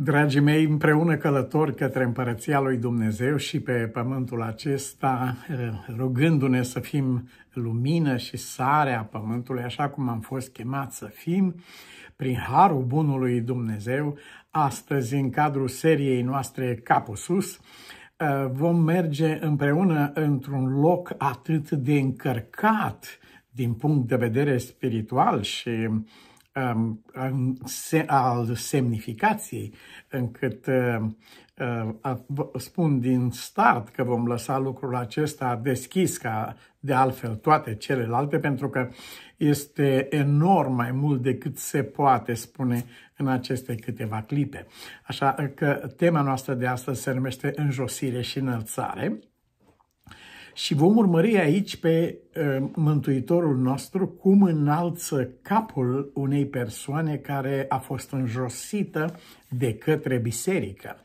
Dragii mei, împreună călători către Împărăția lui Dumnezeu și pe pământul acesta, rugându-ne să fim lumină și sare a pământului, așa cum am fost chemați să fim, prin harul bunului Dumnezeu, astăzi, în cadrul seriei noastre Capul Sus, vom merge împreună într-un loc atât de încărcat din punct de vedere spiritual și uh, al semnificației, încât uh, uh, spun din start că vom lăsa lucrul acesta deschis ca de altfel toate celelalte, pentru că este enorm mai mult decât se poate spune în aceste câteva clipe. Așa că tema noastră de astăzi se numește Înjosire și înălțare și vom urmări aici pe uh, Mântuitorul nostru cum înalță capul unei persoane care a fost înjosită de către biserică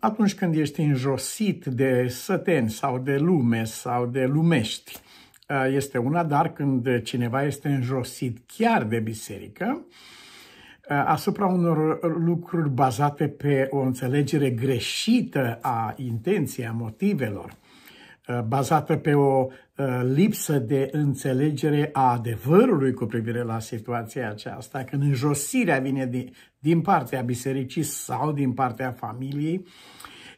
atunci când ești înjosit de săteni sau de lume sau de lumești, uh, este una, dar când cineva este înjosit chiar de biserică, uh, asupra unor lucruri bazate pe o înțelegere greșită a intenției, a motivelor, Uh, bazată pe o uh, lipsă de înțelegere a adevărului cu privire la situația aceasta, când înjosirea vine din, din partea bisericii sau din partea familiei,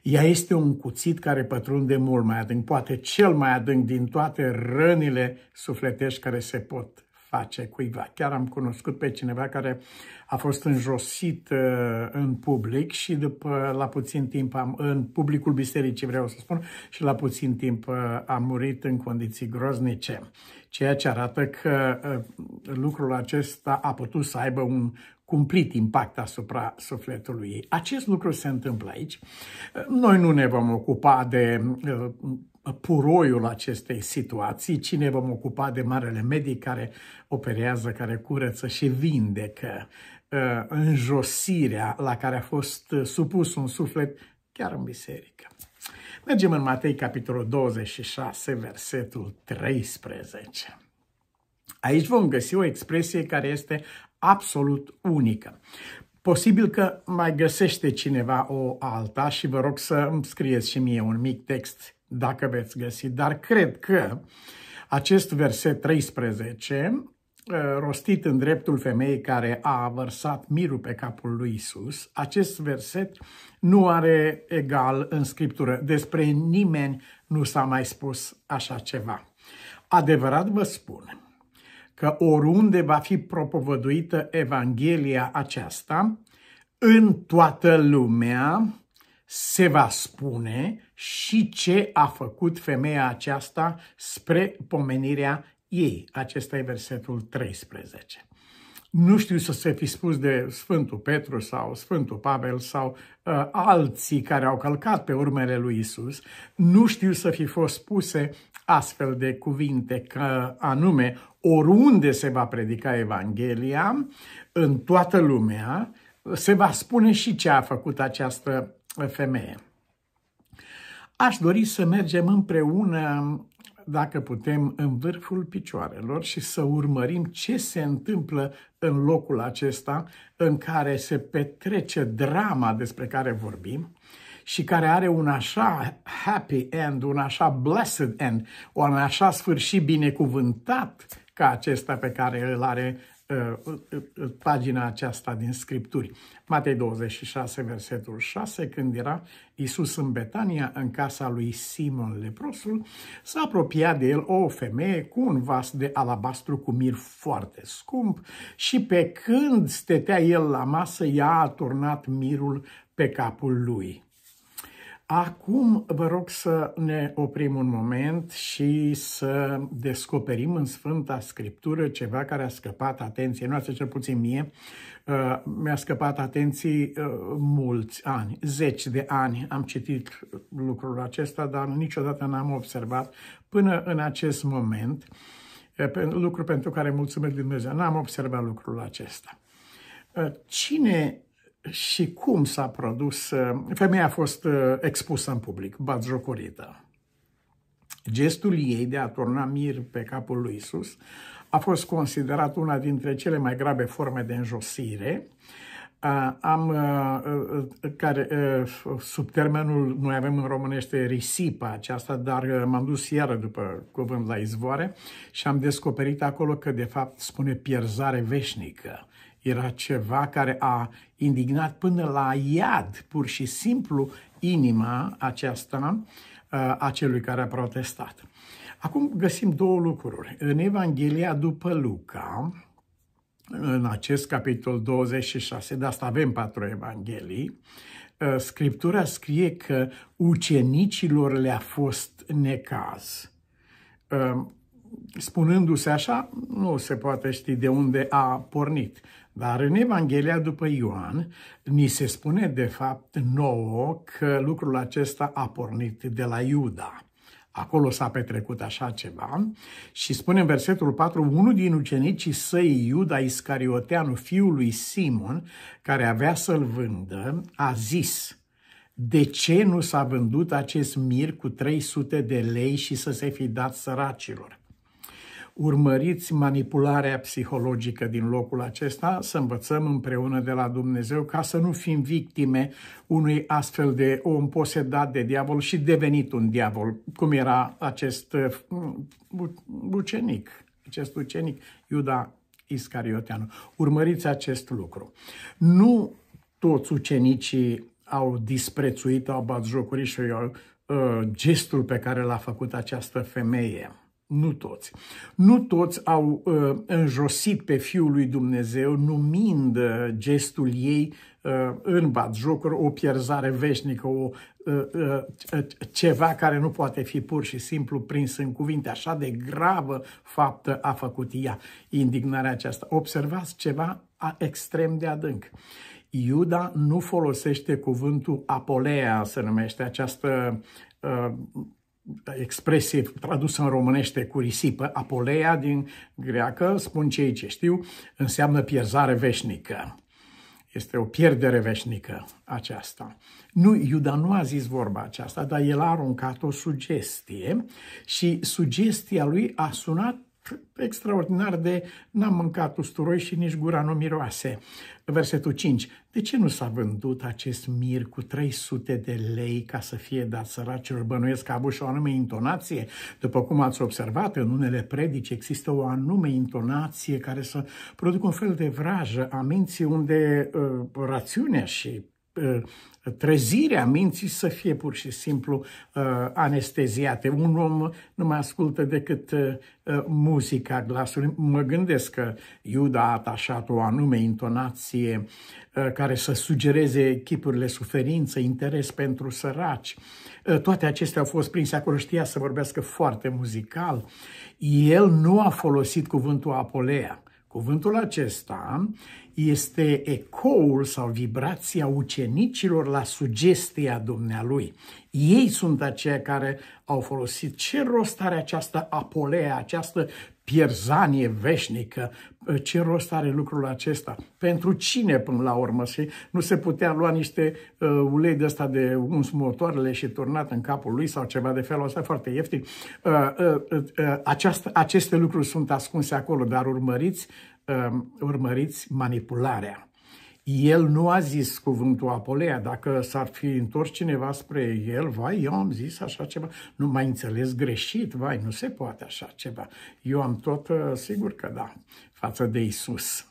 ea este un cuțit care pătrunde mult mai adânc, poate cel mai adânc din toate rănile sufletești care se pot face cuiva. Chiar am cunoscut pe cineva care a fost înjosit uh, în public și după la puțin timp am, în publicul bisericii vreau să spun, și la puțin timp uh, a murit în condiții groznice. Ceea ce arată că uh, lucrul acesta a putut să aibă un cumplit impact asupra sufletului ei. Acest lucru se întâmplă aici. Noi nu ne vom ocupa de puroiul acestei situații, cine vom ocupa de marele medic care operează, care curăță și vindecă uh, înjosirea la care a fost uh, supus un suflet chiar în biserică. Mergem în Matei, capitolul 26, versetul 13. Aici vom găsi o expresie care este absolut unică. Posibil că mai găsește cineva o alta și vă rog să îmi scrieți și mie un mic text dacă veți găsi, dar cred că acest verset 13, uh, rostit în dreptul femeii care a vărsat mirul pe capul lui Isus, acest verset nu are egal în Scriptură. Despre nimeni nu s-a mai spus așa ceva. Adevărat vă spun că oriunde va fi propovăduită Evanghelia aceasta, în toată lumea, se va spune și ce a făcut femeia aceasta spre pomenirea ei. Acesta e versetul 13. Nu știu să se fi spus de Sfântul Petru sau Sfântul Pavel sau uh, alții care au călcat pe urmele lui Isus, nu știu să fi fost spuse astfel de cuvinte, că anume, oriunde se va predica Evanghelia, în toată lumea, se va spune și ce a făcut această femeie. Aș dori să mergem împreună, dacă putem, în vârful picioarelor și să urmărim ce se întâmplă în locul acesta în care se petrece drama despre care vorbim și care are un așa happy end, un așa blessed end, un așa sfârșit binecuvântat ca acesta pe care îl are Uh, uh, uh, pagina aceasta din Scripturi. Matei 26, versetul 6, când era Isus în Betania, în casa lui Simon leprosul, s-a apropiat de el o femeie cu un vas de alabastru cu mir foarte scump și pe când stătea el la masă, ea a turnat mirul pe capul lui. Acum vă rog să ne oprim un moment și să descoperim în Sfânta Scriptură ceva care a scăpat atenție Nu noastră, cel puțin mie, uh, mi-a scăpat atenție uh, mulți ani, zeci de ani am citit lucrul acesta, dar niciodată n-am observat până în acest moment, uh, lucru pentru care mulțumesc Dumnezeu, n-am observat lucrul acesta. Cine și cum s-a produs. Uh, femeia a fost uh, expusă în public, batjocorită. Gestul ei de a turna mir pe capul lui Isus a fost considerat una dintre cele mai grave forme de înjosire, uh, am, care, sub termenul, noi avem în românește risipa aceasta, dar m-am dus iară după cuvânt la izvoare și am descoperit acolo că, de fapt, spune pierzare veșnică. Era ceva care a indignat până la iad, pur și simplu, inima aceasta uh, a celui care a protestat. Acum găsim două lucruri. În Evanghelia după Luca, în acest capitol 26, de asta avem patru Evanghelii, uh, Scriptura scrie că ucenicilor le-a fost necaz. Uh, spunându-se așa, nu se poate ști de unde a pornit. Dar în Evanghelia după Ioan ni se spune de fapt nouă că lucrul acesta a pornit de la Iuda. Acolo s-a petrecut așa ceva și spune în versetul 4, unul din ucenicii săi, Iuda Iscarioteanu, fiul lui Simon, care avea să-l vândă, a zis, de ce nu s-a vândut acest mir cu 300 de lei și să se fi dat săracilor? Urmăriți manipularea psihologică din locul acesta, să învățăm împreună de la Dumnezeu ca să nu fim victime unui astfel de om posedat de diavol și devenit un diavol, cum era acest uh, mm, ucenic, acest ucenic Iuda Iscarioteanu. Urmăriți acest lucru. Nu toți ucenicii au disprețuit, au bat jocuri și uh, eu, gestul pe care l-a făcut această femeie nu toți. Nu toți au uh, înjosit pe Fiul lui Dumnezeu numind uh, gestul ei uh, în jocuri o pierzare veșnică, o, uh, uh, uh, ceva care nu poate fi pur și simplu prins în cuvinte. Așa de gravă faptă a făcut ea indignarea aceasta. Observați ceva extrem de adânc. Iuda nu folosește cuvântul apolea, se numește această uh, expresie tradusă în românește cu risipă, apoleia din greacă, spun cei ce știu, înseamnă pierzare veșnică. Este o pierdere veșnică aceasta. Nu, Iuda nu a zis vorba aceasta, dar el a aruncat o sugestie și sugestia lui a sunat extraordinar de n-am mâncat usturoi și nici gura nu miroase. Versetul 5. De ce nu s-a vândut acest mir cu 300 de lei ca să fie dat săracilor? Bănuiesc că a avut și o anume intonație. După cum ați observat, în unele predici există o anume intonație care să producă un fel de vrajă a minții unde uh, rațiunea și Uh, trezirea minții să fie pur și simplu uh, anesteziate. Un om nu mai ascultă decât uh, muzica glasului. Mă gândesc că Iuda a atașat o anume intonație care să sugereze chipurile suferință, interes pentru săraci. Toate acestea au fost prinse acolo, știa să vorbească foarte muzical. El nu a folosit cuvântul apolea Cuvântul acesta este ecoul sau vibrația ucenicilor la sugestia dumnealui. Ei sunt aceia care au folosit ce rost are această apolea, această pierzanie veșnică. Ce rost are lucrul acesta? Pentru cine până la urmă? Și nu se putea lua niște uh, ulei de ăsta de uns motoarele și turnat în capul lui sau ceva de felul ăsta foarte ieftin. Uh, ă, uh, ă, uh, aceast, aceste lucruri sunt ascunse acolo, dar urmăriți, uh, urmăriți manipularea. El nu a zis cuvântul Apolea, dacă s-ar fi întors cineva spre el, vai, eu am zis așa ceva, nu mai înțeles greșit, vai, nu se poate așa ceva. Eu am tot, uh, sigur că da, față de Isus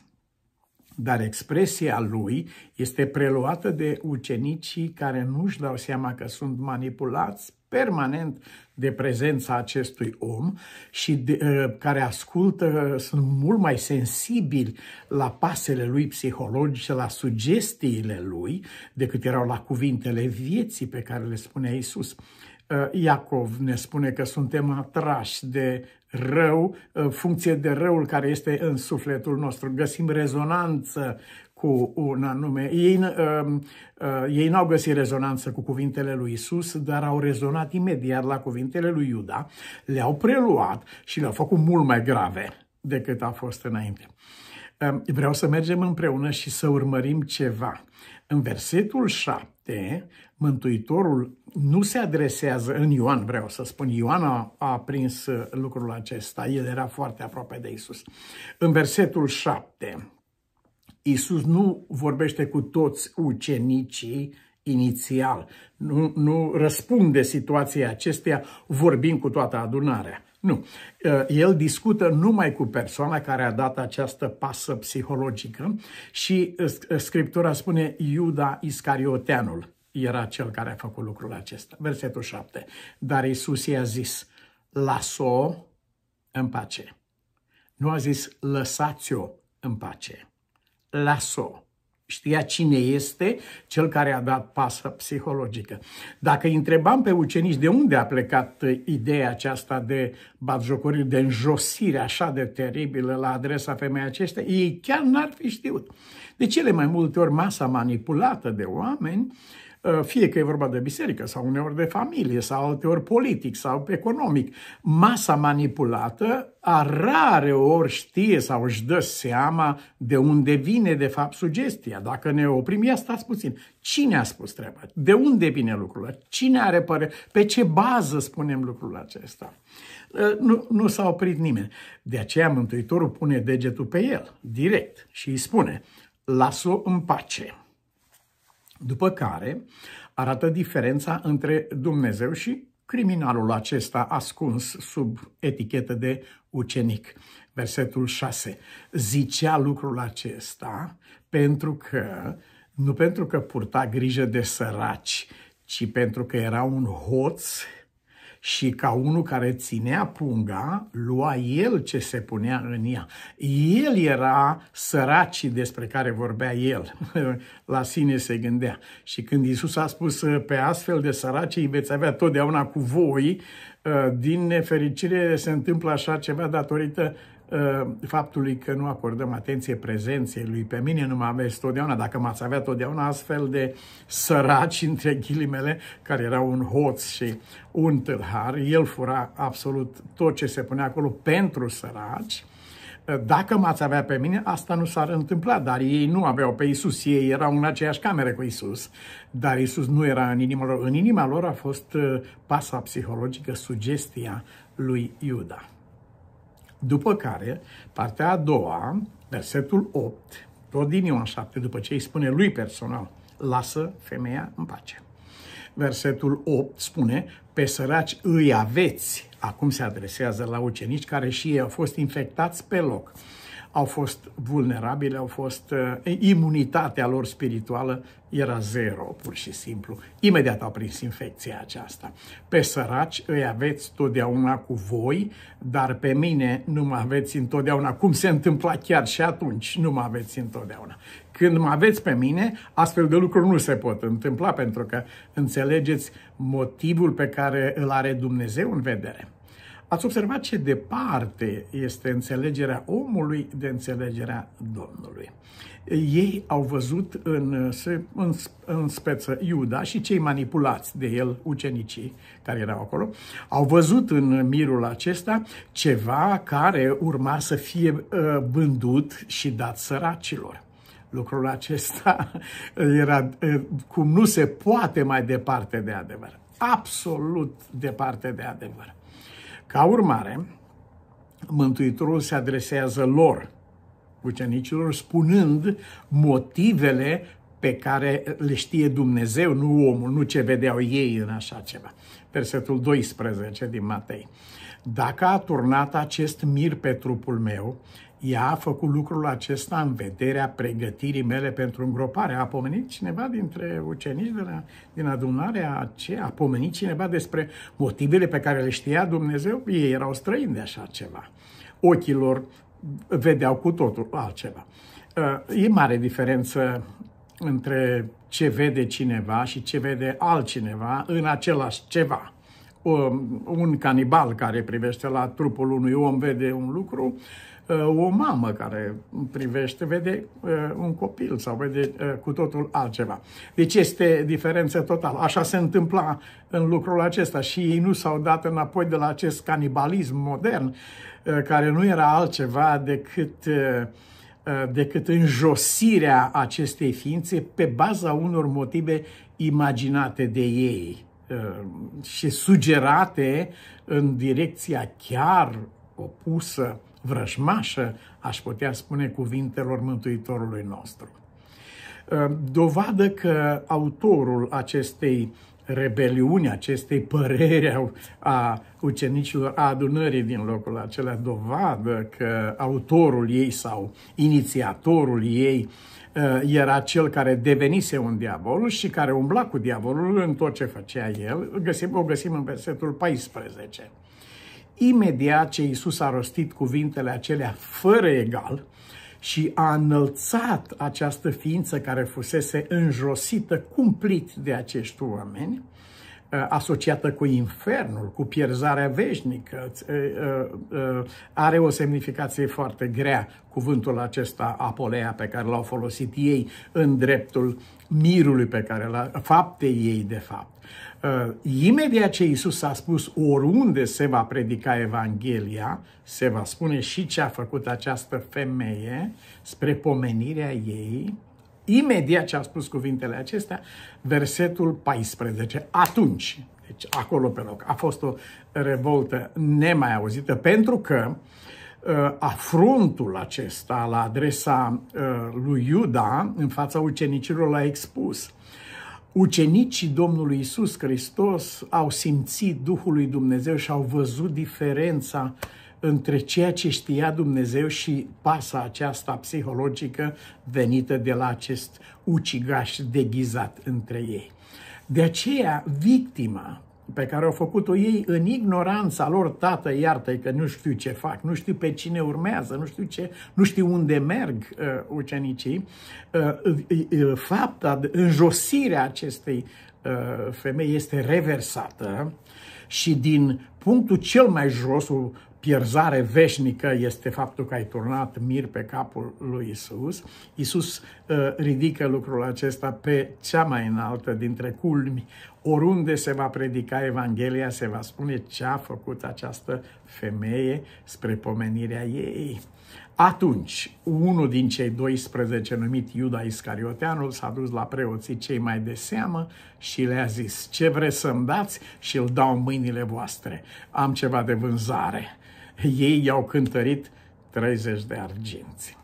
dar expresia lui este preluată de ucenicii care nu-și dau seama că sunt manipulați permanent de prezența acestui om și de, uh, care ascultă, uh, sunt mult mai sensibili la pasele lui psihologice, la sugestiile lui, decât erau la cuvintele vieții pe care le spunea Isus. Uh, Iacov ne spune că suntem atrași de rău, funcție de răul care este în sufletul nostru. Găsim rezonanță cu un anume. Ei, uh, uh, ei n-au găsit rezonanță cu cuvintele lui Isus, dar au rezonat imediat la cuvintele lui Iuda, le-au preluat și le-au făcut mult mai grave decât a fost înainte. Uh, vreau să mergem împreună și să urmărim ceva în versetul 7, Mântuitorul nu se adresează în Ioan, vreau să spun, Ioan a, a prins lucrul acesta, el era foarte aproape de Isus. În versetul 7, Isus nu vorbește cu toți ucenicii inițial, nu, nu răspunde situației acesteia vorbind cu toată adunarea. Nu. Ă, el discută numai cu persoana care a dat această pasă psihologică și ă, ă, Scriptura spune Iuda Iscarioteanul era cel care a făcut lucrul acesta. Versetul 7. Dar Isus i-a zis, las-o în pace. Nu a zis, lăsați-o în pace. Las-o știa cine este cel care a dat pasă psihologică. Dacă întrebam pe ucenici de unde a plecat uh, ideea aceasta de batjocorie, de înjosire așa de teribilă la adresa femeii acestea, ei chiar n-ar fi știut. De cele mai multe ori masa manipulată de oameni uh, Uh, fie că e vorba de biserică sau uneori de familie sau alteori politic sau economic, masa manipulată a rare ori știe sau își dă seama de unde vine de fapt sugestia. Dacă ne oprim, ia stați puțin. Cine a spus treaba? De unde vine lucrul Cine are părere? Pe ce bază spunem lucrul acesta? Uh, nu, nu s-a oprit nimeni. De aceea Mântuitorul pune degetul pe el, direct, și îi spune, las-o în pace. După care arată diferența între Dumnezeu și criminalul acesta ascuns sub etichetă de ucenic. Versetul 6. Zicea lucrul acesta pentru că, nu pentru că purta grijă de săraci, ci pentru că era un hoț și ca unul care ținea punga, lua el ce se punea în ea. El era săracii despre care vorbea el, la sine se gândea. Și când Isus a spus pe astfel de săraci îi veți avea totdeauna cu voi, ă, din nefericire se întâmplă așa ceva datorită Ehm, faptului că nu acordăm atenție prezenței lui. Pe mine nu mă aveți totdeauna, dacă m-ați avea totdeauna astfel de săraci, între ghilimele, care era un hoț și un tâlhar, el fura absolut tot ce se punea acolo pentru săraci, ehm, dacă m-ați avea pe mine, asta nu s-ar întâmpla, dar ei nu aveau pe Isus, ei erau în aceeași cameră cu Isus, dar Isus nu era în inima lor. În inima lor a fost ehm, pasa psihologică, sugestia lui Iuda. După care, partea a doua, versetul 8, tot din Ioan 7, după ce îi spune lui personal, lasă femeia în pace. Versetul 8 spune, pe săraci îi aveți, acum se adresează la ucenici care și ei au fost infectați pe loc au fost vulnerabile, au fost, eh, imunitatea lor spirituală era zero, pur și simplu. Imediat au prins infecția aceasta. Pe săraci îi aveți totdeauna cu voi, dar pe mine nu mă aveți întotdeauna, cum se întâmpla chiar și atunci, nu mă aveți întotdeauna. Când mă aveți pe mine, astfel de lucruri nu se pot întâmpla, pentru că înțelegeți motivul pe care îl are Dumnezeu în vedere. Ați observat ce departe este înțelegerea omului de înțelegerea Domnului. Ei au văzut în, în, în speță Iuda și cei manipulați de el, ucenicii care erau acolo, au văzut în mirul acesta ceva care urma să fie ă, vândut și dat săracilor. Lucrul acesta era ă, cum nu se poate mai departe de adevăr absolut departe de adevăr. Ca urmare, Mântuitorul se adresează lor, ucenicilor, spunând motivele pe care le știe Dumnezeu, nu omul, nu ce vedeau ei în așa ceva. Versetul 12 din Matei. Dacă a turnat acest mir pe trupul meu, ea a făcut lucrul acesta în vederea pregătirii mele pentru îngropare. A pomenit cineva dintre ucenici de la, din adunarea aceea? A pomenit cineva despre motivele pe care le știa Dumnezeu? Ei erau străini de așa ceva. Ochilor vedeau cu totul altceva. Uh, e mare diferență între ce vede cineva și ce vede altcineva în același ceva um, un canibal care privește la trupul unui om vede un lucru Uh, o mamă care privește, vede uh, un copil sau vede uh, cu totul altceva. Deci este diferență totală. Așa se întâmpla în lucrul acesta și ei nu s-au dat înapoi de la acest canibalism modern, care nu era altceva decât decât înjosirea acestei ființe pe baza unor motive imaginate de ei și sugerate în direcția chiar opusă vrăjmașă, aș putea spune cuvintelor Mântuitorului nostru. Ă, dovadă că autorul acestei rebeliuni, acestei păreri a ucenicilor, a adunării din locul acela, dovadă că autorul ei sau inițiatorul ei ă, era cel care devenise un diavol și care umbla cu diavolul în tot ce făcea el, găsim, o găsim în versetul 14 imediat ce Isus a rostit cuvintele acelea fără egal și a înălțat această ființă care fusese înjosită cumplit de acești oameni, uh, asociată cu infernul, cu pierzarea veșnică, uh, uh, are o semnificație foarte grea cuvântul acesta apolea pe care l-au folosit ei în dreptul mirului pe care l-a, faptei ei de fapt. Uh, imediat ce Isus a spus oriunde se va predica Evanghelia, se va spune și ce a făcut această femeie spre pomenirea ei, imediat ce a spus cuvintele acestea, versetul 14. Atunci, deci acolo pe loc, a fost o revoltă nemai auzită pentru că uh, afruntul acesta la adresa uh, lui Iuda în fața ucenicilor l-a expus. Uh, Ucenicii Domnului Isus Hristos au simțit Duhul lui Dumnezeu și au văzut diferența între ceea ce știa Dumnezeu și pasa aceasta psihologică venită de la acest ucigaș deghizat între ei. De aceea, victima pe care au făcut-o ei în ignoranța lor, tată, iartă că nu știu ce fac, nu știu pe cine urmează, nu știu, ce, nu știu unde merg uh, ucenicii, uh, uh, uh fapta, înjosirea acestei uh, femei este reversată și din punctul cel mai jos, pierzare veșnică este faptul că ai turnat mir pe capul lui Isus. Isus uh, ridică lucrul acesta pe cea mai înaltă dintre culmi. Oriunde se va predica Evanghelia, se va spune ce a făcut această femeie spre pomenirea ei. Atunci, unul din cei 12 numit Iuda Iscarioteanul s-a dus la preoții cei mai de seamă și le-a zis, ce vreți să-mi dați și îl dau în mâinile voastre, am ceva de vânzare ei i-au cântărit 30 de arginți.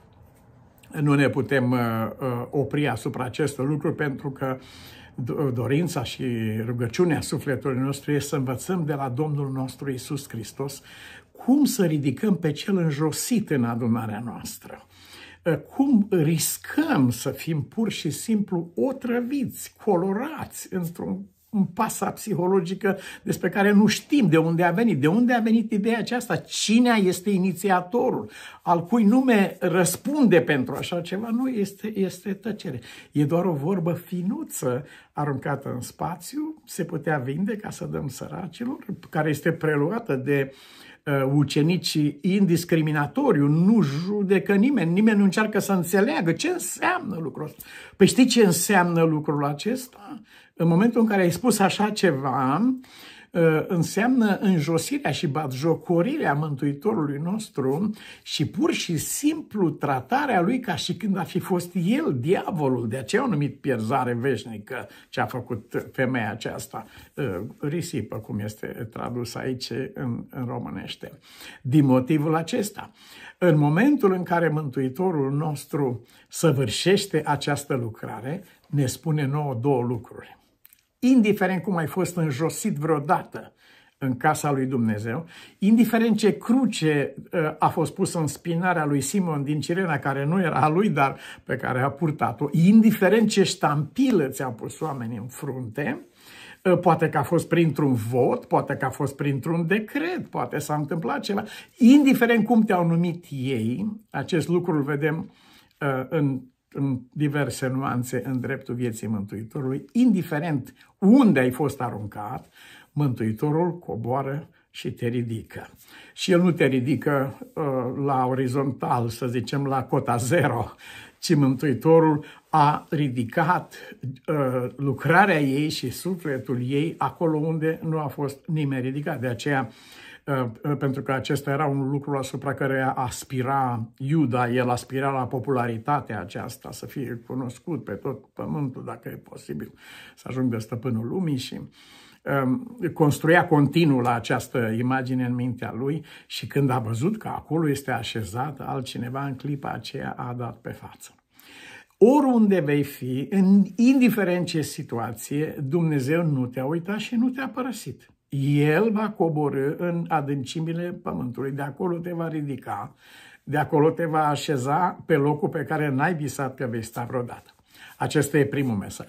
Nu ne putem uh, uh, opri asupra acestor lucruri pentru că uh, dorința și rugăciunea sufletului nostru este să învățăm de la Domnul nostru Isus Hristos cum să ridicăm pe cel înjosit în adunarea noastră cum riscăm să fim pur și simplu otrăviți, colorați într-un pasa psihologică despre care nu știm de unde a venit. De unde a venit ideea aceasta? Cine este inițiatorul? Al cui nume răspunde pentru așa ceva? Nu, este, este tăcere. E doar o vorbă finuță aruncată în spațiu, se putea vinde ca să dăm săracilor, care este preluată de uh, ucenicii indiscriminatoriu, nu judecă nimeni, nimeni nu încearcă să înțeleagă ce înseamnă lucrul ăsta. Păi știi ce înseamnă lucrul acesta? În momentul în care ai spus așa ceva, ă, înseamnă înjosirea și batjocorirea Mântuitorului nostru și pur și simplu tratarea lui ca și când a fi fost el diavolul, de aceea o numit pierzare veșnică ce a făcut femeia aceasta, ă, risipă, cum este tradus aici în, în românește. Din motivul acesta, în momentul în care Mântuitorul nostru săvârșește această lucrare, ne spune nouă două lucruri indiferent cum ai fost înjosit vreodată în casa lui Dumnezeu, indiferent ce cruce uh, a fost pusă în spinarea lui Simon din Cirena, care nu era a lui, dar pe care a purtat-o, indiferent ce ștampilă ți-au pus oamenii în frunte, uh, poate că a fost printr-un vot, poate că a fost printr-un decret, poate s-a întâmplat ceva. Indiferent cum te-au numit ei, acest lucru îl vedem uh, în în diverse nuanțe în dreptul vieții Mântuitorului, indiferent unde ai fost aruncat, Mântuitorul coboară și te ridică. Și el nu te ridică uh, la orizontal, să zicem, la cota zero, ci Mântuitorul a ridicat uh, lucrarea ei și sufletul ei acolo unde nu a fost nimeni ridicat. De aceea uh, Uh, uh, pentru că acesta era un lucru asupra care aspira Iuda, el aspira la popularitatea aceasta, să fie cunoscut pe tot pământul, dacă e posibil, să ajungă stăpânul lumii și um, construia continuu la această imagine în mintea lui și când a văzut că acolo este așezat altcineva în clipa aceea a dat pe față. Oriunde vei fi, indiferent ce situație, Dumnezeu nu te-a uitat și nu te-a părăsit. El va coborâ în adâncimile pământului, de acolo te va ridica, de acolo te va așeza pe locul pe care n-ai visat că vei sta vreodată. Acesta e primul mesaj.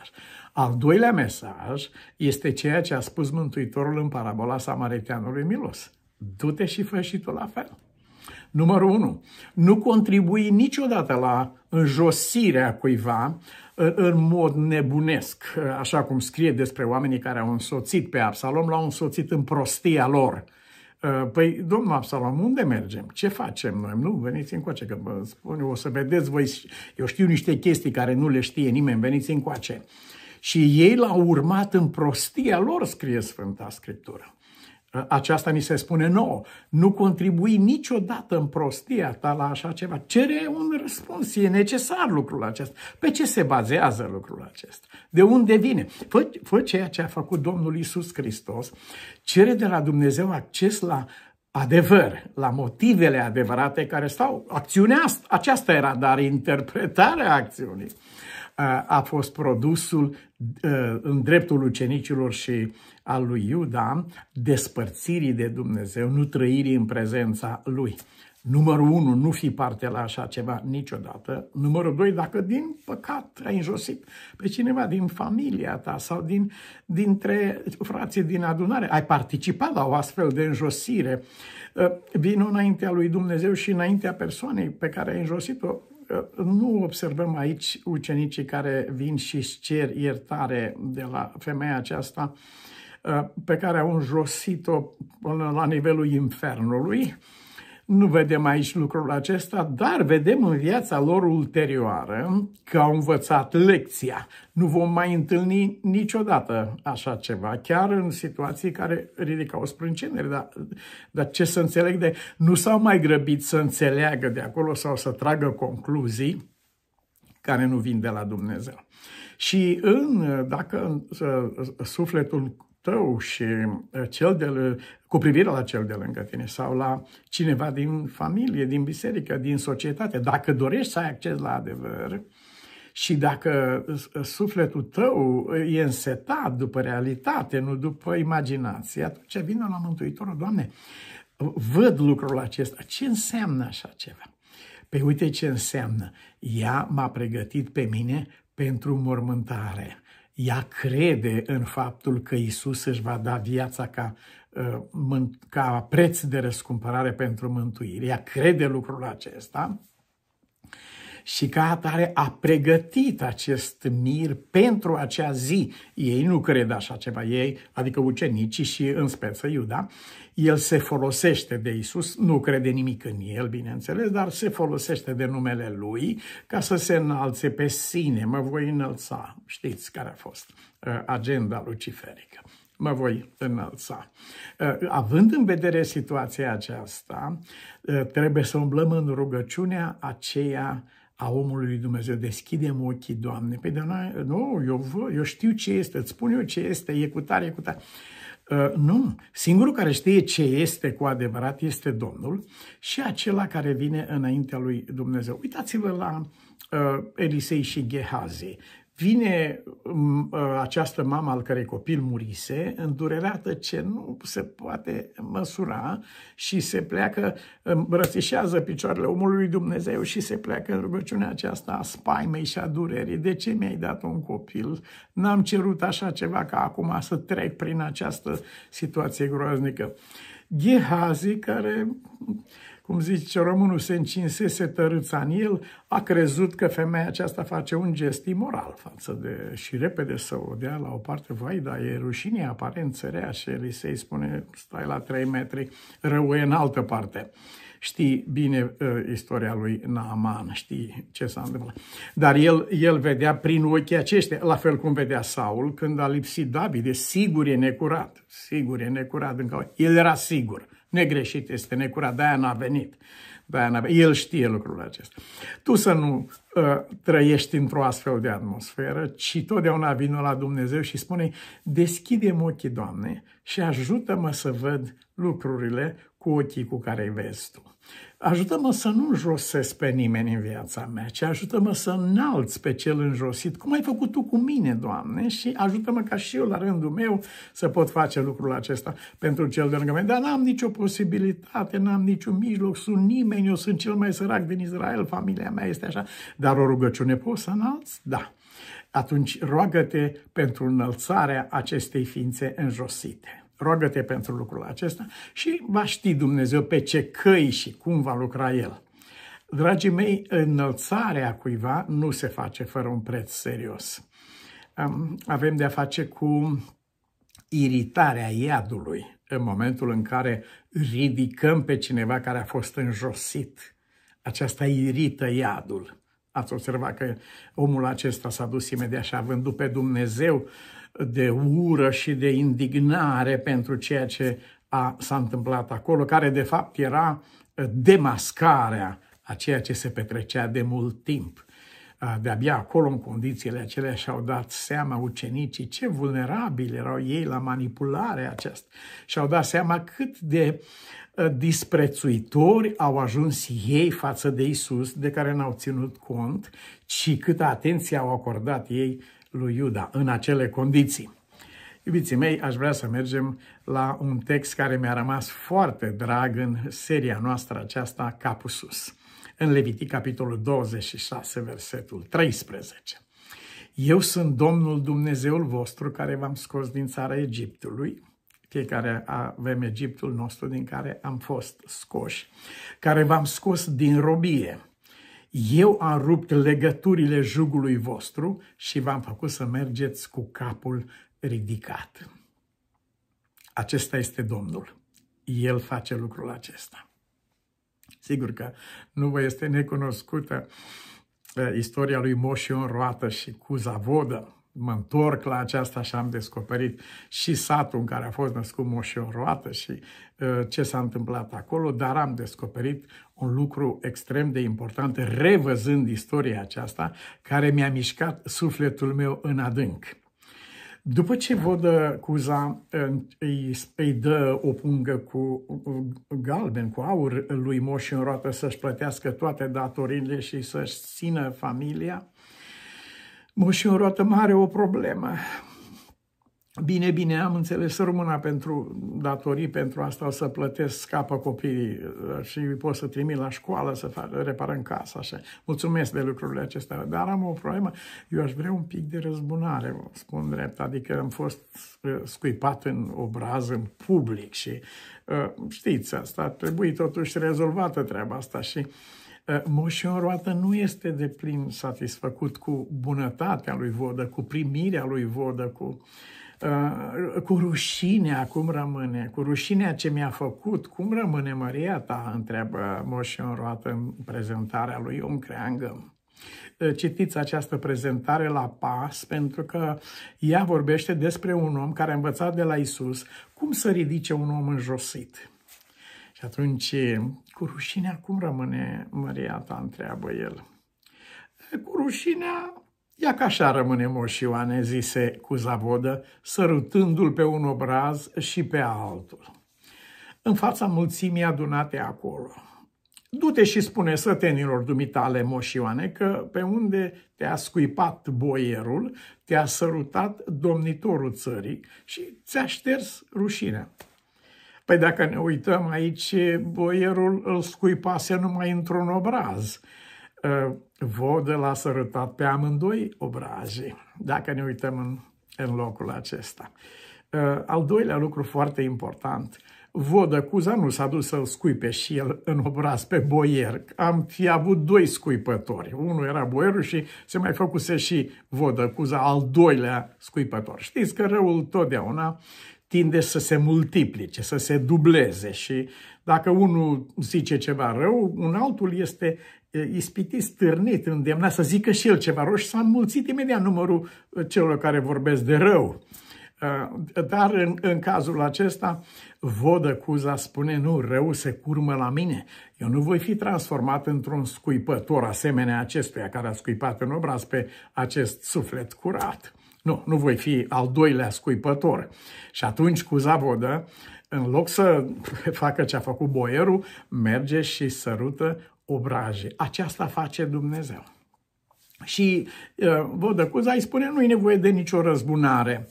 Al doilea mesaj este ceea ce a spus Mântuitorul în parabola samariteanului Milos. Du-te și fă și tu la fel. Numărul 1. Nu contribui niciodată la înjosirea cuiva, în mod nebunesc, așa cum scrie despre oamenii care au însoțit pe Absalom, l-au însoțit în prostia lor. Uh, păi, domnul Absalom, unde mergem? Ce facem noi? Nu, veniți încoace, că vă spun, o să vedeți voi, eu știu niște chestii care nu le știe nimeni, veniți încoace. Și ei l-au urmat în prostia lor, scrie Sfânta Scriptură aceasta ni se spune nouă. Nu contribui niciodată în prostia ta la așa ceva. Cere un răspuns. E necesar lucrul acesta. Pe ce se bazează lucrul acesta? De unde vine? Fă, fă ceea ce a făcut Domnul Isus Hristos. Cere de la Dumnezeu acces la adevăr, la motivele adevărate care stau. Acțiunea asta, aceasta era, dar interpretarea acțiunii a fost produsul în dreptul ucenicilor și al lui Iuda despărțirii de Dumnezeu, nu trăirii în prezența lui. Numărul unu, nu fi parte la așa ceva niciodată. Numărul doi, dacă din păcat ai înjosit pe cineva din familia ta sau din, dintre frații din adunare, ai participat la o astfel de înjosire, vin înaintea lui Dumnezeu și înaintea persoanei pe care ai înjosit-o nu observăm aici ucenicii care vin și își cer iertare de la femeia aceasta uh, pe care au înjosit-o până la nivelul infernului, nu vedem aici lucrul acesta, dar vedem în viața lor ulterioară că au învățat lecția. Nu vom mai întâlni niciodată așa ceva, chiar în situații care ridicau sprânceneri. Dar, dar ce să înțeleg de... Nu s-au mai grăbit să înțeleagă de acolo sau să tragă concluzii care nu vin de la Dumnezeu. Și în, dacă în, sufletul tău și cel de, cu privire la cel de lângă tine sau la cineva din familie, din biserică, din societate. Dacă dorești să ai acces la adevăr și dacă sufletul tău e însetat după realitate, nu după imaginație, atunci vină la Mântuitorul, Doamne, văd lucrul acesta. Ce înseamnă așa ceva? Pe păi uite ce înseamnă. Ea m-a pregătit pe mine pentru mormântare. Ea crede în faptul că Isus își va da viața ca, ă, ca preț de răscumpărare pentru mântuire. Ea crede lucrul acesta și ca atare a pregătit acest mir pentru acea zi. Ei nu cred așa ceva, ei, adică ucenicii și în speță Iuda, el se folosește de Isus, nu crede nimic în el, bineînțeles, dar se folosește de numele lui ca să se înalțe pe sine. Mă voi înălța. Știți care a fost uh, agenda luciferică mă voi înălța. Uh, având în vedere situația aceasta, uh, trebuie să umblăm în rugăciunea aceea a omului lui Dumnezeu. Deschidem ochii, Doamne. Păi, dar noi, nu, eu, vă, eu știu ce este, îți spun eu ce este, e cu tare, e cu tare. Uh, nu. Singurul care știe ce este cu adevărat este Domnul și acela care vine înaintea lui Dumnezeu. Uitați-vă la uh, Elisei și Gehazi. Vine ă, această mamă al cărei copil murise, îndurerată ce nu se poate măsura și se pleacă, îmbrățișează picioarele omului Dumnezeu și se pleacă în rugăciunea aceasta a spaimei și a durerii. De ce mi-ai dat un copil? N-am cerut așa ceva ca acum să trec prin această situație groaznică. Ghehazi, care cum zice românul, se încinsese tărâța în el, a crezut că femeia aceasta face un gest imoral față de... și repede să o dea la o parte, vai, dar e rușine, aparent, rea și el se spune, stai la trei metri, rău e în altă parte. Știi bine uh, istoria lui Naaman, știi ce s-a întâmplat. Dar el, el vedea prin ochii aceștia, la fel cum vedea Saul când a lipsit David, sigur e necurat, sigur e necurat. Încă... El era sigur negreșit, este necurat, de-aia n-a venit. De-aia n-a El știe lucrul acesta. Tu să nu uh, trăiești într-o astfel de atmosferă, ci totdeauna vină la Dumnezeu și spune deschide-mi ochii, Doamne, și ajută-mă să văd lucrurile cu ochii cu care îi vezi Tu. Ajută-mă să nu josesc pe nimeni în viața mea, ci ajută-mă să înalți pe cel înjosit, cum ai făcut tu cu mine, Doamne, și ajută-mă ca și eu, la rândul meu, să pot face lucrul acesta pentru cel de lângă mine. Dar n-am nicio posibilitate, n-am niciun mijloc, sunt nimeni, eu sunt cel mai sărac din Israel, familia mea este așa, dar o rugăciune poți să înalți? Da. Atunci roagă-te pentru înălțarea acestei ființe înjosite roagă-te pentru lucrul acesta și va ști Dumnezeu pe ce căi și cum va lucra El. Dragii mei, înălțarea cuiva nu se face fără un preț serios. Avem de-a face cu iritarea iadului în momentul în care ridicăm pe cineva care a fost înjosit. Aceasta irită iadul. Ați observat că omul acesta s-a dus imediat și a vândut pe Dumnezeu de ură și de indignare pentru ceea ce a, s-a întâmplat acolo, care de fapt era uh, demascarea a ceea ce se petrecea de mult timp. Uh, de-abia acolo, în condițiile acelea, și-au dat seama ucenicii ce vulnerabili erau ei la manipularea aceasta. Și-au dat seama cât de uh, disprețuitori au ajuns ei față de Isus, de care n-au ținut cont, și câtă atenție au acordat ei lui Iuda în acele condiții. Iubiții mei, aș vrea să mergem la un text care mi-a rămas foarte drag în seria noastră aceasta, Capul Sus, în Levitic, capitolul 26, versetul 13. Eu sunt Domnul Dumnezeul vostru care v-am scos din țara Egiptului, fiecare avem Egiptul nostru din care am fost scoși, care v-am scos din robie, eu am rupt legăturile jugului vostru și v-am făcut să mergeți cu capul ridicat. Acesta este Domnul. El face lucrul acesta. Sigur că nu vă este necunoscută istoria lui Moșion în roată și cu zavodă. Mă întorc la aceasta și am descoperit și satul în care a fost născut Moșion în roată și ce s-a întâmplat acolo, dar am descoperit un lucru extrem de important, revăzând istoria aceasta, care mi-a mișcat sufletul meu în adânc. După ce Vodă Cuza îi, îi dă o pungă cu galben, cu aur lui Moș în roată să-și plătească toate datorile și să-și țină familia, Moș în roată are o problemă. Bine, bine, am înțeles româna pentru datorii, pentru asta o să plătesc, scapă copiii uh, și îi pot să trimit la școală, să fac, reparăm casa. Așa. Mulțumesc de lucrurile acestea, dar am o problemă. Eu aș vrea un pic de răzbunare, spun drept. Adică am fost uh, scuipat în obraz, în public și uh, știți asta, ar trebui totuși rezolvată treaba asta și Moșion Roată nu este de plin satisfăcut cu bunătatea lui Vodă, cu primirea lui Vodă, cu uh, Uh, cu rușinea cum rămâne, cu rușinea ce mi-a făcut, cum rămâne Maria ta, întreabă Moșion Roată în prezentarea lui Om Creangă. Uh, citiți această prezentare la pas, pentru că ea vorbește despre un om care a învățat de la Isus cum să ridice un om înjosit. Și atunci, cu rușinea cum rămâne Maria ta, întreabă el. Uh, cu rușinea Ia ca așa rămâne moșioane, zise cu zavodă, sărutându-l pe un obraz și pe altul. În fața mulțimii adunate acolo. Du-te și spune sătenilor dumitale, moșioane, că pe unde te-a scuipat boierul, te-a sărutat domnitorul țării și ți-a șters rușinea. Păi dacă ne uităm aici, boierul îl scuipase numai într-un obraz – Ă, vodă l-a sărutat pe amândoi obrajii, dacă ne uităm în, în locul acesta. Ă, al doilea lucru foarte important, Vodă Cuza nu s-a dus să-l scuipe și el în obraz pe boier. Am fi avut doi scuipători. Unul era boierul și se mai făcuse și Vodă Cuza al doilea scuipător. Știți că răul totdeauna tinde să se multiplice, să se dubleze și dacă unul zice ceva rău, un altul este ispitit, stârnit, îndemnat să zică și el ceva rău și s-a înmulțit imediat numărul celor care vorbesc de rău. Dar în, în cazul acesta, Vodă Cuza spune, nu, rău se curmă la mine. Eu nu voi fi transformat într-un scuipător asemenea acestuia care a scuipat în obraz pe acest suflet curat. Nu, nu voi fi al doilea scuipător. Și atunci cu Zavodă, în loc să facă ce a făcut boierul, merge și sărută obraje. Aceasta face Dumnezeu. Și uh, Vodăcuza îi spune, nu e nevoie de nicio răzbunare.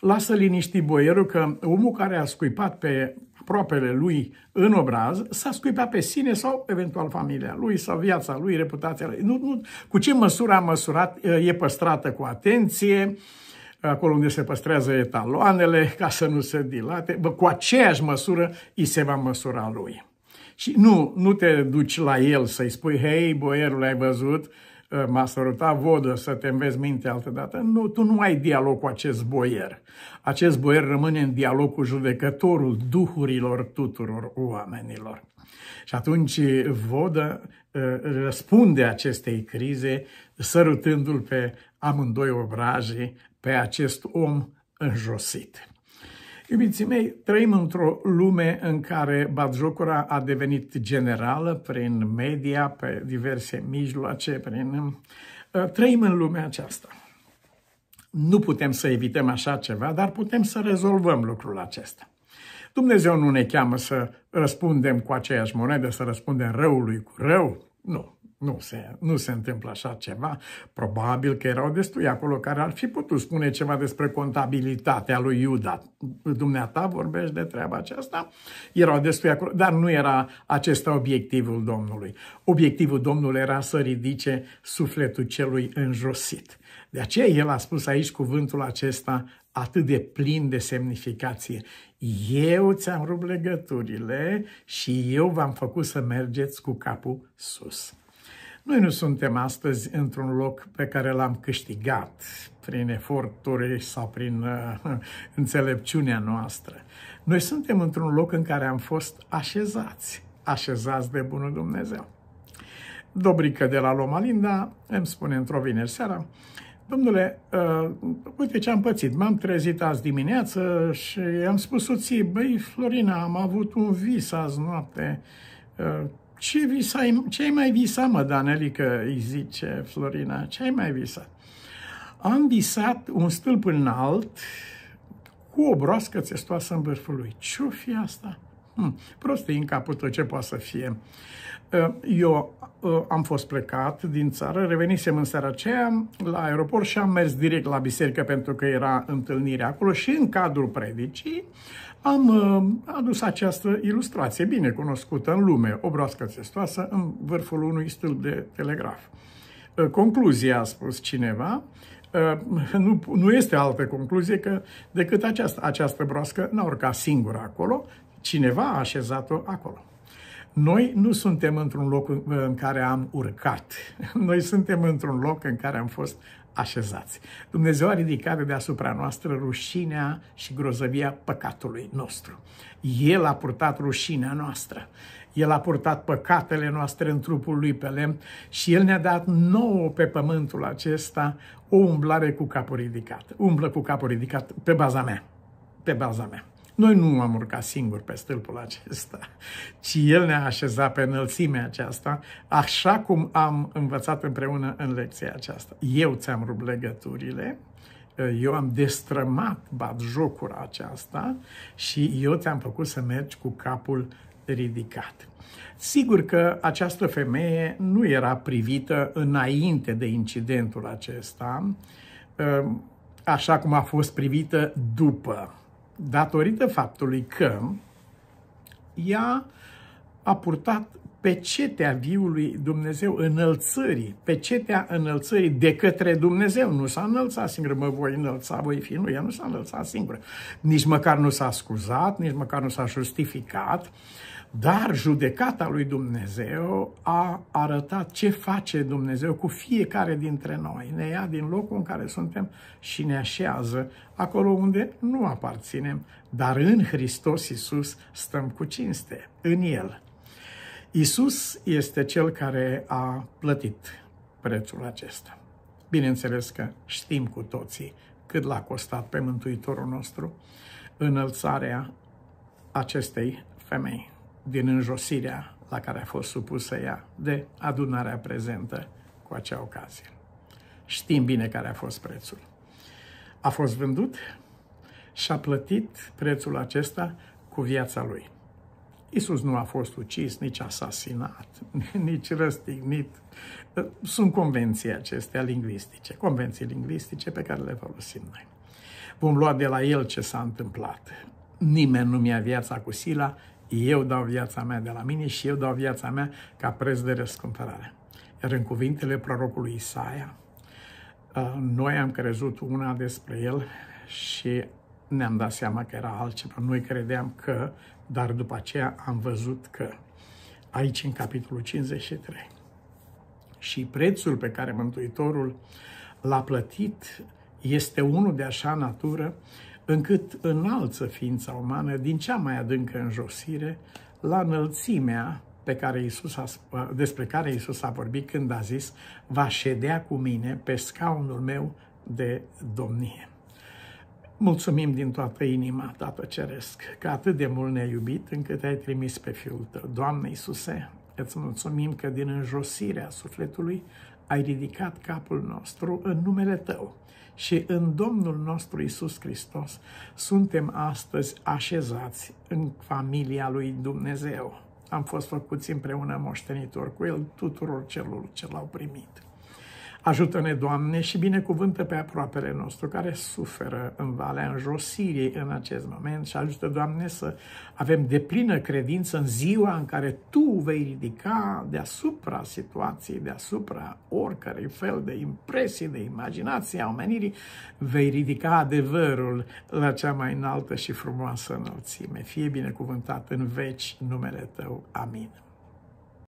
Lasă liniștit boierul că omul care a scuipat pe apropele lui în obraz, s-a scuipat pe sine sau eventual familia lui sau viața lui, reputația lui. Nu, nu. Cu ce măsură a măsurat e păstrată cu atenție, acolo unde se păstrează etaloanele, ca să nu se dilate, bă, cu aceeași măsură îi se va măsura lui. Și nu, nu te duci la el să-i spui, hei, boierul, ai văzut, Eh, m-a sărutat vodă să te învezi minte altădată, nu, tu nu ai dialog cu acest boier. Acest boier rămâne în dialog cu judecătorul duhurilor tuturor oamenilor. Și atunci Vodă eh, răspunde acestei crize sărutându-l pe amândoi obrajii, pe acest om înjosit. Iubiții mei, trăim într-o lume în care batjocura a devenit generală prin media, pe diverse mijloace, prin... Uh, trăim în lumea aceasta. Nu putem să evităm așa ceva, dar putem să rezolvăm lucrul acesta. Dumnezeu nu ne cheamă să răspundem cu aceeași monedă, să răspundem răului cu rău. Nu. Nu se, nu se întâmplă așa ceva. Probabil că erau destui acolo care ar fi putut spune ceva despre contabilitatea lui Iuda. Dumneata vorbești de treaba aceasta? Erau destui acolo, dar nu era acesta obiectivul Domnului. Obiectivul Domnului era să ridice sufletul celui înjosit. De aceea el a spus aici cuvântul acesta atât de plin de semnificație. Eu ți-am rupt legăturile și eu v-am făcut să mergeți cu capul sus. Noi nu suntem astăzi într-un loc pe care l-am câștigat prin eforturi sau prin uh, înțelepciunea noastră. Noi suntem într-un loc în care am fost așezați, așezați de bunul Dumnezeu. Dobrică de la Loma Linda îmi spune într-o vineri seara, Domnule, uh, uite ce am pățit. M-am trezit azi dimineață și am spus soției, băi, Florina, am avut un vis azi noapte. Uh, ce visai, ce-ai mai visat, mă, Danelică, îi zice Florina, ce-ai mai visat? Am visat un stâlp înalt cu o broască țestoasă în vârful lui. Ce-o fi asta? Hmm, prost e în capul tău, ce poate să fie. Ă, eu ă, am fost plecat din țară, revenisem în seara aceea la aeroport și am mers direct la biserică pentru că era întâlnirea acolo și în cadrul predicii am uh, adus această ilustrație bine cunoscută în lume, o broască testoasă în vârful unui stâlp de telegraf. Uh, Concluzia, a spus cineva, uh, nu, nu este altă concluzie că, decât această, această broască n-a urcat singură acolo, cineva a așezat-o acolo. Noi nu suntem într-un loc în care am urcat. Noi suntem într-un loc în care am fost așezați. Dumnezeu a ridicat deasupra noastră rușinea și grozăvia păcatului nostru. El a purtat rușinea noastră. El a purtat păcatele noastre în trupul lui pe lemn și El ne-a dat nouă pe pământul acesta o umblare cu capul ridicat. Umblă cu capul ridicat pe baza mea. Pe baza mea. Noi nu am urcat singur pe stâlpul acesta, ci el ne-a așezat pe înălțimea aceasta, așa cum am învățat împreună în lecția aceasta. Eu ți-am rupt legăturile, eu am destrămat jocul aceasta și eu te-am făcut să mergi cu capul ridicat. Sigur că această femeie nu era privită înainte de incidentul acesta, așa cum a fost privită după datorită faptului că ea a purtat pecetea viului Dumnezeu înălțării, pecetea înălțării de către Dumnezeu. Nu s-a înălțat singură, mă voi înălța, voi fi, nu, ea nu s-a înălțat singură. Nici măcar nu s-a scuzat, nici măcar nu s-a justificat, dar judecata lui Dumnezeu a arătat ce face Dumnezeu cu fiecare dintre noi. Ne ia din locul în care suntem și ne așează acolo unde nu aparținem, dar în Hristos Iisus stăm cu cinste, în El. Iisus este cel care a plătit prețul acesta. Bineînțeles că știm cu toții cât l-a costat pe Mântuitorul nostru înălțarea acestei femei din înjosirea la care a fost supusă ea de adunarea prezentă cu acea ocazie. Știm bine care a fost prețul. A fost vândut și a plătit prețul acesta cu viața lui. Isus nu a fost ucis, nici asasinat, nici răstignit. Sunt convenții acestea lingvistice, convenții lingvistice pe care le folosim noi. Vom lua de la el ce s-a întâmplat. Nimeni nu mi-a viața cu sila, eu dau viața mea de la mine și eu dau viața mea ca preț de răscumpărare. Iar în cuvintele prorocului Isaia, uh, noi am crezut una despre el și ne-am dat seama că era altceva. Noi credeam că, dar după aceea am văzut că. Aici, în capitolul 53. Și prețul pe care Mântuitorul l-a plătit este unul de așa natură încât înalță ființa umană din cea mai adâncă înjosire la înălțimea pe care Isus a, despre care Isus a vorbit când a zis va ședea cu mine pe scaunul meu de domnie. Mulțumim din toată inima, Tată Ceresc, că atât de mult ne-ai iubit încât ai trimis pe Fiul Tău. Doamne Iisuse, îți mulțumim că din înjosirea sufletului ai ridicat capul nostru în numele Tău și în Domnul nostru Isus Hristos suntem astăzi așezați în familia lui Dumnezeu. Am fost făcuți împreună moștenitor cu El tuturor celor ce l-au primit. Ajută-ne, Doamne, și binecuvântă pe aproapele nostru care suferă în valea înjosirii în acest moment și ajută, Doamne, să avem deplină credință în ziua în care Tu vei ridica deasupra situației, deasupra oricărui fel de impresii, de imaginație a omenirii, vei ridica adevărul la cea mai înaltă și frumoasă înălțime. Fie binecuvântat în veci numele Tău. Amin.